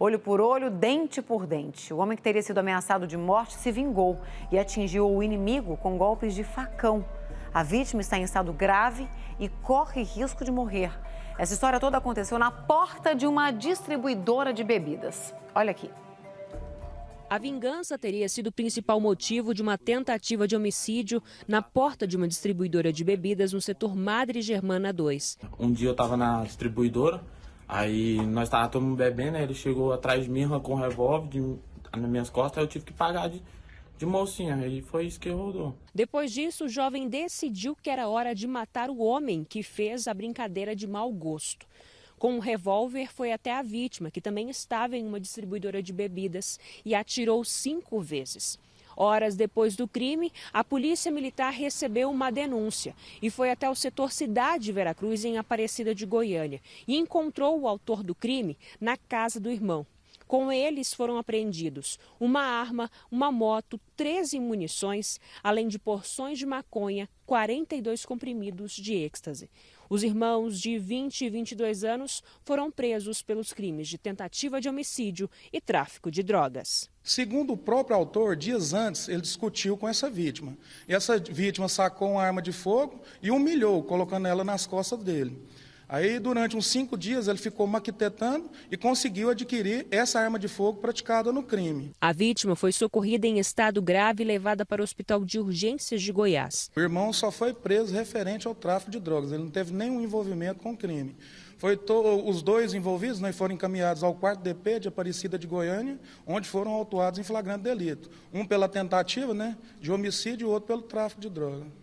Olho por olho, dente por dente. O homem que teria sido ameaçado de morte se vingou e atingiu o inimigo com golpes de facão. A vítima está em estado grave e corre risco de morrer. Essa história toda aconteceu na porta de uma distribuidora de bebidas. Olha aqui. A vingança teria sido o principal motivo de uma tentativa de homicídio na porta de uma distribuidora de bebidas no setor Madre Germana 2. Um dia eu estava na distribuidora, Aí nós estávamos todo mundo bebendo, aí ele chegou atrás de mim, com um revólver de, nas minhas costas, aí eu tive que pagar de, de mocinha, e foi isso que rodou. Depois disso, o jovem decidiu que era hora de matar o homem que fez a brincadeira de mau gosto. Com um revólver, foi até a vítima, que também estava em uma distribuidora de bebidas, e atirou cinco vezes. Horas depois do crime, a Polícia Militar recebeu uma denúncia e foi até o setor Cidade de Veracruz, em Aparecida de Goiânia, e encontrou o autor do crime na casa do irmão. Com eles foram apreendidos uma arma, uma moto, 13 munições, além de porções de maconha, 42 comprimidos de êxtase. Os irmãos de 20 e 22 anos foram presos pelos crimes de tentativa de homicídio e tráfico de drogas. Segundo o próprio autor, dias antes ele discutiu com essa vítima. E essa vítima sacou uma arma de fogo e humilhou, colocando ela nas costas dele. Aí, durante uns cinco dias, ele ficou maquitetando e conseguiu adquirir essa arma de fogo praticada no crime. A vítima foi socorrida em estado grave e levada para o Hospital de Urgências de Goiás. O irmão só foi preso referente ao tráfico de drogas, ele não teve nenhum envolvimento com o crime. Foi to... Os dois envolvidos né, foram encaminhados ao quarto DP de Aparecida de Goiânia, onde foram autuados em flagrante delito. Um pela tentativa né, de homicídio e o outro pelo tráfico de drogas.